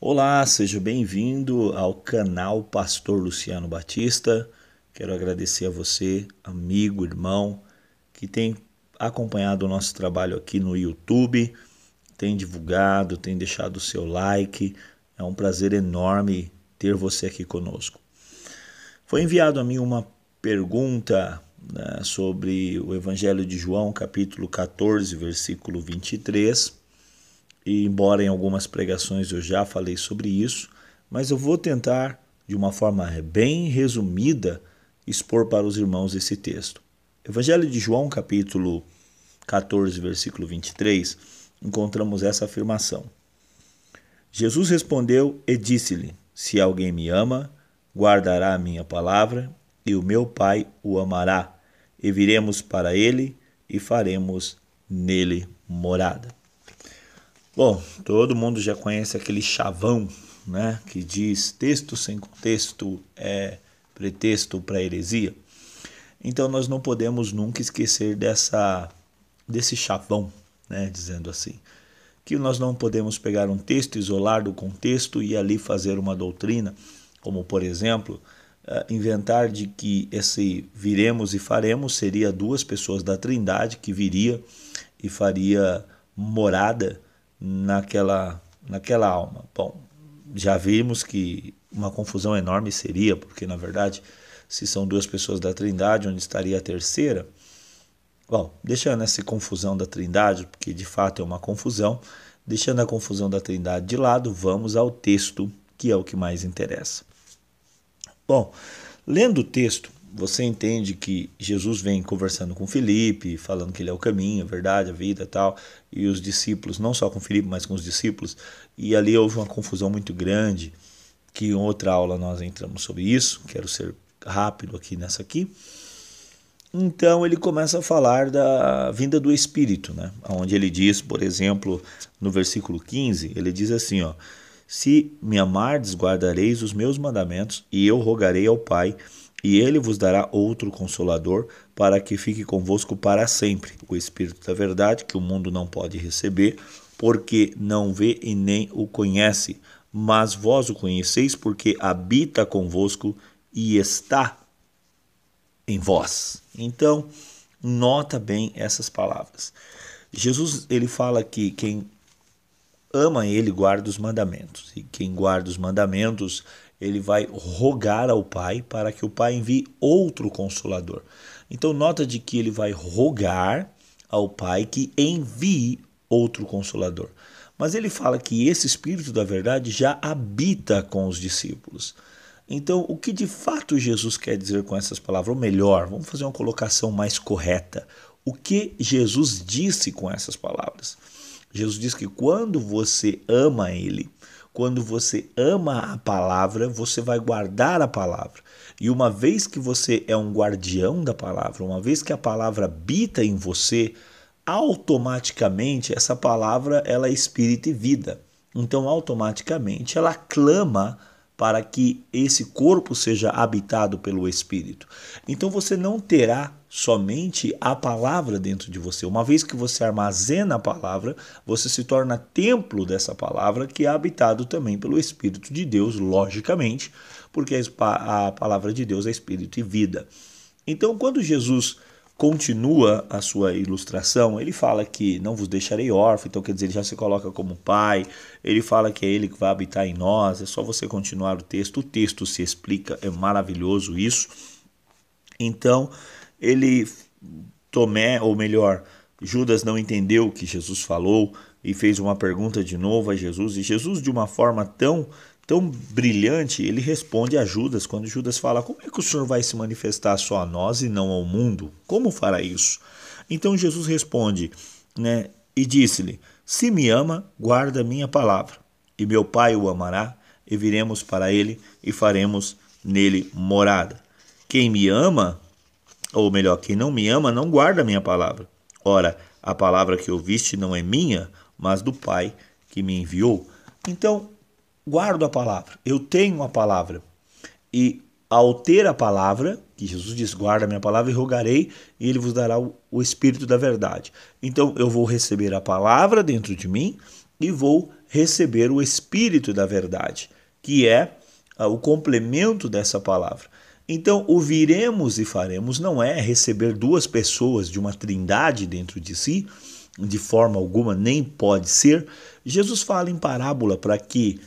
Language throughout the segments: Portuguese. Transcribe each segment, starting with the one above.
Olá, seja bem-vindo ao canal Pastor Luciano Batista. Quero agradecer a você, amigo, irmão, que tem acompanhado o nosso trabalho aqui no YouTube, tem divulgado, tem deixado o seu like. É um prazer enorme ter você aqui conosco. Foi enviado a mim uma pergunta né, sobre o Evangelho de João, capítulo 14, versículo 23 e embora em algumas pregações eu já falei sobre isso, mas eu vou tentar de uma forma bem resumida expor para os irmãos esse texto. Evangelho de João, capítulo 14, versículo 23, encontramos essa afirmação. Jesus respondeu e disse-lhe: Se alguém me ama, guardará a minha palavra, e o meu Pai o amará, e viremos para ele e faremos nele morada. Bom, todo mundo já conhece aquele chavão, né, que diz texto sem contexto é pretexto para heresia. Então nós não podemos nunca esquecer dessa desse chavão, né, dizendo assim, que nós não podemos pegar um texto, isolar do contexto e ali fazer uma doutrina, como por exemplo, eh, inventar de que esse viremos e faremos seria duas pessoas da Trindade que viria e faria morada naquela, naquela alma. Bom, já vimos que uma confusão enorme seria, porque na verdade, se são duas pessoas da Trindade, onde estaria a terceira? Bom, deixando essa confusão da Trindade, porque de fato é uma confusão, deixando a confusão da Trindade de lado, vamos ao texto, que é o que mais interessa. Bom, lendo o texto, você entende que Jesus vem conversando com Felipe, falando que ele é o caminho, a verdade, a vida e tal, e os discípulos, não só com Felipe, mas com os discípulos, e ali houve uma confusão muito grande, que em outra aula nós entramos sobre isso, quero ser rápido aqui nessa aqui. Então ele começa a falar da vinda do Espírito, né? onde ele diz, por exemplo, no versículo 15, ele diz assim, ó, se me amardes, guardareis os meus mandamentos, e eu rogarei ao Pai, e ele vos dará outro consolador, para que fique convosco para sempre, o Espírito da Verdade, que o mundo não pode receber, porque não vê e nem o conhece. Mas vós o conheceis, porque habita convosco e está em vós. Então, nota bem essas palavras. Jesus ele fala que quem ama ele, guarda os mandamentos. E quem guarda os mandamentos, ele vai rogar ao Pai para que o Pai envie outro consolador. Então, nota de que ele vai rogar ao Pai que envie outro consolador. Mas ele fala que esse Espírito da Verdade já habita com os discípulos. Então, o que de fato Jesus quer dizer com essas palavras? Ou melhor, vamos fazer uma colocação mais correta. O que Jesus disse com essas palavras? Jesus diz que quando você ama Ele, quando você ama a palavra, você vai guardar a palavra. E uma vez que você é um guardião da palavra, uma vez que a palavra habita em você, automaticamente essa palavra ela é espírito e vida. Então automaticamente ela clama para que esse corpo seja habitado pelo Espírito. Então você não terá somente a palavra dentro de você. Uma vez que você armazena a palavra, você se torna templo dessa palavra que é habitado também pelo Espírito de Deus, logicamente, porque a palavra de Deus é Espírito e vida. Então, quando Jesus continua a sua ilustração, ele fala que não vos deixarei órfão, então quer dizer, ele já se coloca como pai, ele fala que é ele que vai habitar em nós, é só você continuar o texto, o texto se explica, é maravilhoso isso. Então, ele, Tomé, ou melhor, Judas não entendeu o que Jesus falou e fez uma pergunta de novo a Jesus, e Jesus, de uma forma tão tão brilhante, ele responde a Judas quando Judas fala: Como é que o Senhor vai se manifestar só a nós e não ao mundo? Como fará isso? Então Jesus responde, né, e disse-lhe: Se me ama, guarda minha palavra, e meu Pai o amará, e viremos para ele e faremos nele morada. Quem me ama, ou melhor, quem não me ama, não guarda minha palavra. Ora, a palavra que ouviste não é minha, mas do Pai que me enviou. Então, guardo a palavra, eu tenho a palavra. E ao ter a palavra, que Jesus diz: guarda a minha palavra e rogarei, e ele vos dará o, o Espírito da verdade. Então eu vou receber a palavra dentro de mim e vou receber o Espírito da verdade, que é ah, o complemento dessa palavra. Então, o viremos e faremos não é receber duas pessoas de uma trindade dentro de si, de forma alguma, nem pode ser. Jesus fala em parábola para que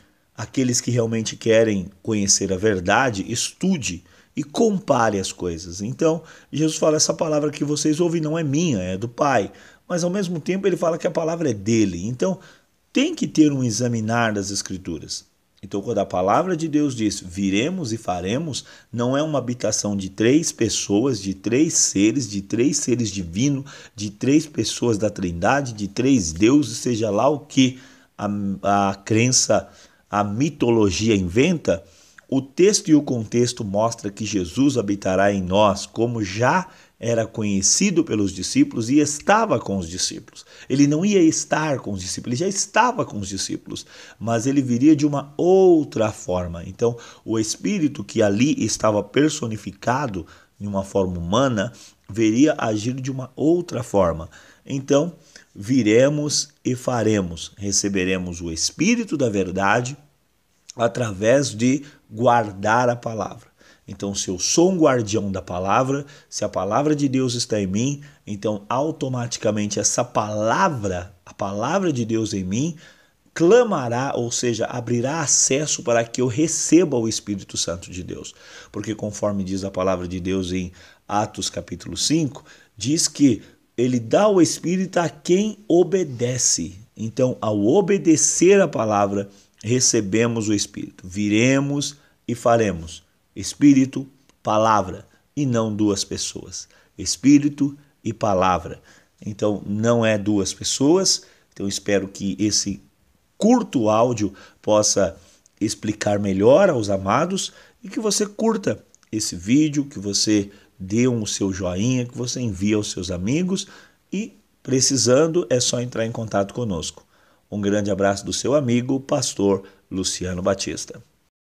aqueles que realmente querem conhecer a verdade, estude e compare as coisas. Então, Jesus fala: essa palavra que vocês ouvem não é minha, é do Pai. Mas ao mesmo tempo, ele fala que a palavra é dele. Então, tem que ter um examinar das Escrituras. Então, quando a palavra de Deus diz viremos e faremos, não é uma habitação de três pessoas, de três seres, de três seres divinos, de três pessoas da Trindade, de três deuses, seja lá o que a, a crença a mitologia inventa, o texto e o contexto mostra que Jesus habitará em nós, como já era conhecido pelos discípulos e estava com os discípulos. Ele não ia estar com os discípulos, ele já estava com os discípulos, mas ele viria de uma outra forma. Então, o espírito que ali estava personificado em uma forma humana, veria agir de uma outra forma. Então, viremos e faremos, receberemos o Espírito da Verdade através de guardar a palavra. Então, se eu sou um guardião da palavra, se a palavra de Deus está em mim, então automaticamente essa palavra, a palavra de Deus em mim, clamará, ou seja, abrirá acesso para que eu receba o Espírito Santo de Deus. Porque conforme diz a palavra de Deus em Atos capítulo 5, diz que ele dá o Espírito a quem obedece. Então, ao obedecer a palavra, recebemos o Espírito. Viremos e faremos. Espírito, palavra, e não duas pessoas. Espírito e palavra. Então, não é duas pessoas. Então, espero que esse curto áudio possa explicar melhor aos amados e que você curta esse vídeo, que você dê um seu joinha, que você envie aos seus amigos e, precisando, é só entrar em contato conosco. Um grande abraço do seu amigo, pastor Luciano Batista.